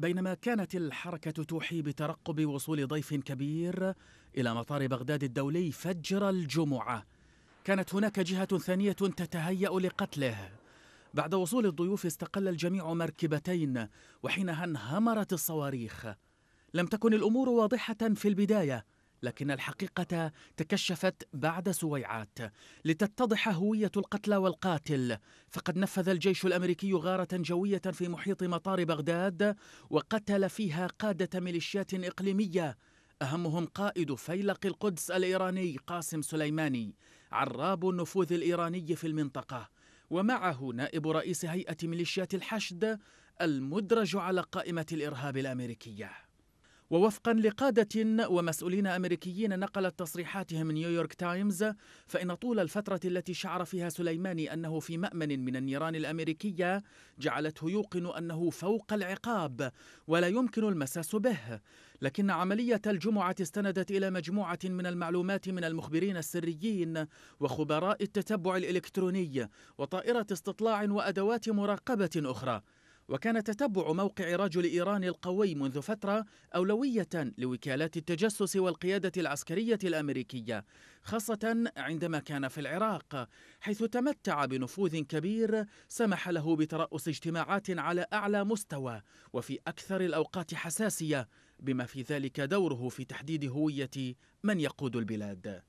بينما كانت الحركة توحي بترقب وصول ضيف كبير إلى مطار بغداد الدولي فجر الجمعة كانت هناك جهة ثانية تتهيأ لقتله بعد وصول الضيوف استقل الجميع مركبتين وحينها انهمرت الصواريخ لم تكن الأمور واضحة في البداية لكن الحقيقة تكشفت بعد سويعات لتتضح هوية القتلى والقاتل فقد نفذ الجيش الأمريكي غارة جوية في محيط مطار بغداد وقتل فيها قادة ميليشيات إقليمية أهمهم قائد فيلق القدس الإيراني قاسم سليماني عراب النفوذ الإيراني في المنطقة ومعه نائب رئيس هيئة ميليشيات الحشد المدرج على قائمة الإرهاب الأمريكية ووفقا لقادة ومسؤولين أمريكيين نقلت تصريحاتهم نيويورك تايمز فإن طول الفترة التي شعر فيها سليماني أنه في مأمن من النيران الأمريكية جعلته يوقن أنه فوق العقاب ولا يمكن المساس به لكن عملية الجمعة استندت إلى مجموعة من المعلومات من المخبرين السريين وخبراء التتبع الإلكتروني وطائرة استطلاع وأدوات مراقبة أخرى وكان تتبع موقع رجل إيران القوي منذ فترة أولوية لوكالات التجسس والقيادة العسكرية الأمريكية خاصة عندما كان في العراق حيث تمتع بنفوذ كبير سمح له بترأس اجتماعات على أعلى مستوى وفي أكثر الأوقات حساسية بما في ذلك دوره في تحديد هوية من يقود البلاد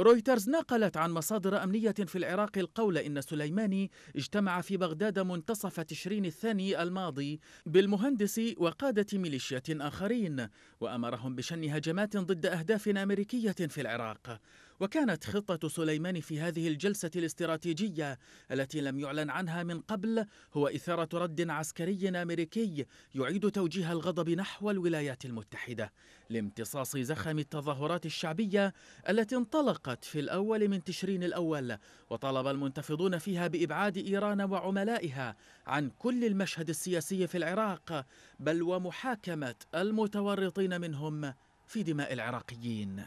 رويترز نقلت عن مصادر أمنية في العراق القول إن سليماني اجتمع في بغداد منتصف تشرين الثاني الماضي بالمهندس وقادة ميليشيات آخرين وأمرهم بشن هجمات ضد أهداف أمريكية في العراق وكانت خطة سليمان في هذه الجلسة الاستراتيجية التي لم يعلن عنها من قبل هو إثارة رد عسكري أمريكي يعيد توجيه الغضب نحو الولايات المتحدة لامتصاص زخم التظاهرات الشعبية التي انطلقت في الأول من تشرين الأول وطلب المنتفضون فيها بإبعاد إيران وعملائها عن كل المشهد السياسي في العراق بل ومحاكمة المتورطين منهم في دماء العراقيين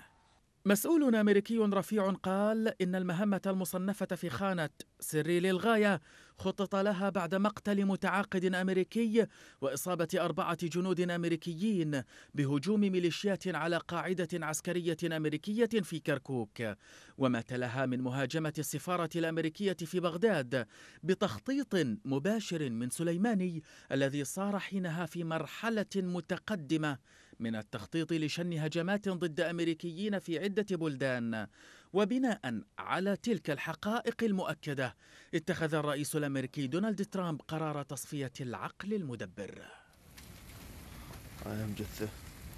مسؤول أمريكي رفيع قال إن المهمة المصنفة في خانة سري للغاية خطط لها بعد مقتل متعاقد أمريكي وإصابة أربعة جنود أمريكيين بهجوم ميليشيات على قاعدة عسكرية أمريكية في كركوك وما تلها من مهاجمة السفارة الأمريكية في بغداد بتخطيط مباشر من سليماني الذي صار حينها في مرحلة متقدمة من التخطيط لشن هجمات ضد أمريكيين في عدة بلدان وبناء على تلك الحقائق المؤكدة اتخذ الرئيس الأمريكي دونالد ترامب قرار تصفية العقل المدبر